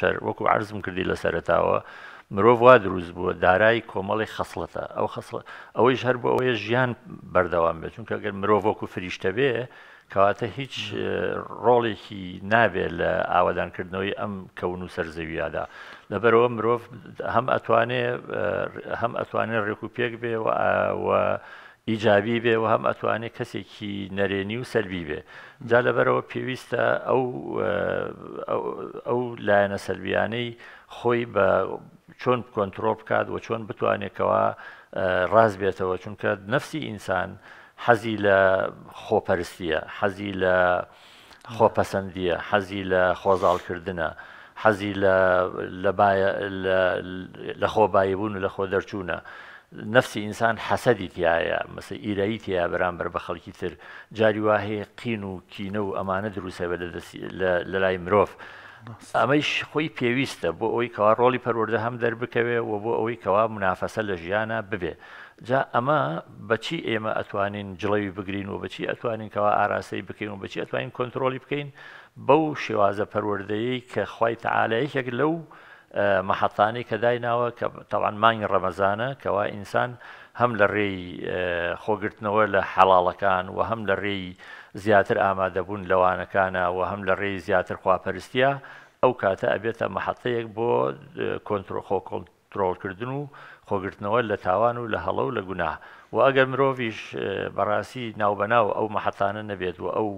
شەر وەکو عرزم کردی لە سەرتاوە مرۆڤ وا دروست بووە دارای کۆمەڵی خەسڵەتە ئەو ئەوەیش هەر بۆ ئەوەیە ژیان بەردەوام بێت چونکە گەر مرۆڤ وەکو فریشتە بێ کەواتە هیچ ڕۆڵێکی نابێت لە ئاوادانکردنەوەی ئەم کەون و سەرزەویادا لەبەرەوە مرۆڤ هەم ئەتوانێت هەم ئەتوانێت ڕێک و پێک بێ و ئیجابی بێ و هەم ئەتوانێت کەسێکی نەرێنی و سەلبی بێ جا لەبەرەوە پێویستە ئەو ئەو لایەنە سەلبیانەی خۆی بە چۆن کۆنتترۆل بکات و چۆن بتوانێتەوە ڕاز بێتەوە چونکە نفسی ئینسان حەزی لە خۆپەرستیە حەزی لە خۆپەسەندیە حەزی لە خۆزاڵکردنە حەزی لە خۆبایبوون و لە خۆ دەرچوونە نفسی ئینسان حەسەدی تایە مەسە ئیرایی تیا بەرامبەر بە خەڵکی تر جاری واهەیە قین و کینە و ئەمانە دروسە بە لە لای مرۆڤ. ئەمەش خۆی پێویستە بۆ ئەوی کەوا ڕۆلی پەروەدە هەم دەربکەوێ و بۆ ئەوەی کەوا منافەسە لە ژیانە ببێ. جا ئەمە بەچی ئێمە ئەتوانین جڵەوی بگرین و بەچی ئەتوانین کەوا ئاراسی بکەین و بەچی ئەتوانین کۆنتترۆلی بکەین بەو شێوازە پەروەردەیە کە خی تەعاالەیەکێک لەو مەحەتانی کە دایناوە کە تاوان مانگی ڕەمەزانە کەوا ئینسان هەم لە ڕێی خۆگرتنەوە لە حەڵاڵەکان و هەم لە ڕێی زیاتر ئامادەبوون لەوانەکانە و هەم لە ڕێی زیاتر خواپەرستە ئەو کاتە ئەبێتە مەحەتەیەک بۆ کۆنتترۆخۆ کۆنتترۆلکردن و خۆگرتنەوە لە تاوان و لە هەڵە و لە گونا و ئەگەر مرۆڤش بەڕاستی ناوبەناو ئەو مەحەتانە نەبێت و ئەو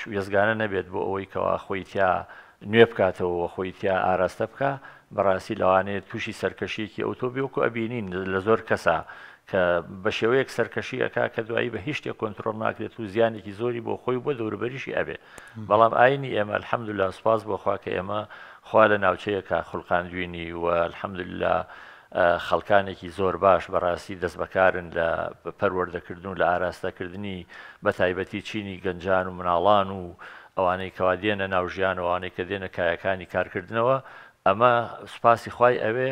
شوێزگانە نەبێت بۆ ئەوەی کەوا خۆیتیا نوێ بکاتەوە خۆی تیا ئاراستە بکە بەڕاستی لەوانەیە تووشی سەرکەشیەکی ئۆتۆبیۆکو ئەبینین لە زۆر کەسە کە بە شێوەیەک سەرکەشی ئەک کە دوایی بە هیچ شتێک کۆنتترۆل ناکرێت و زیانێکی زۆری بۆ خۆی بۆ دەوروبەریشی ئەبێ بەڵام ئاینی ئێمە الحەمدللا سوپاس بۆ خواکە ئێمە خوا لە ناوچەیەکە خولقان دوینی و الحەمدللا خەڵکانێکی زۆر باش بەڕاستی دەست بەکارن لە پەروەردەکردن و لە ئاراستەکردنی بە تایبەتی چینی گەنجان و مناڵان و ئەوانەی کەوا دێنە ناوژیان ئەوانەی کە دێنە کایەکانی کارکردنەوە ئەمە سوپاسی خی ئەوێ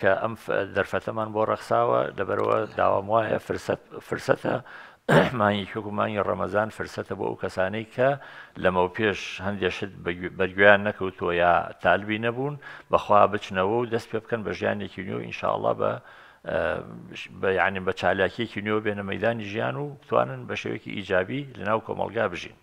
کە ئەم دەرفەتەمان بۆ ڕەخساوە دەبەرەوە داوام وایە فرسەتە مانی حکومانی ڕەمەزان فرسەتە بۆ ئەو کەسانەی کە لەمەو پێش هەندێشت بەرگویان نەکەوتووە یا تالبی نەبوون بەخوا بچنەوە و دەست پێ بکەن بە ژیانێکی نوێ ئینشاءڵە بە بەیانین بە چالاکیەکی نوێ بێنە مەدانی ژیان و توانن بە شێوەیەکی ئیجابی لەناو کۆمەلگا بژین.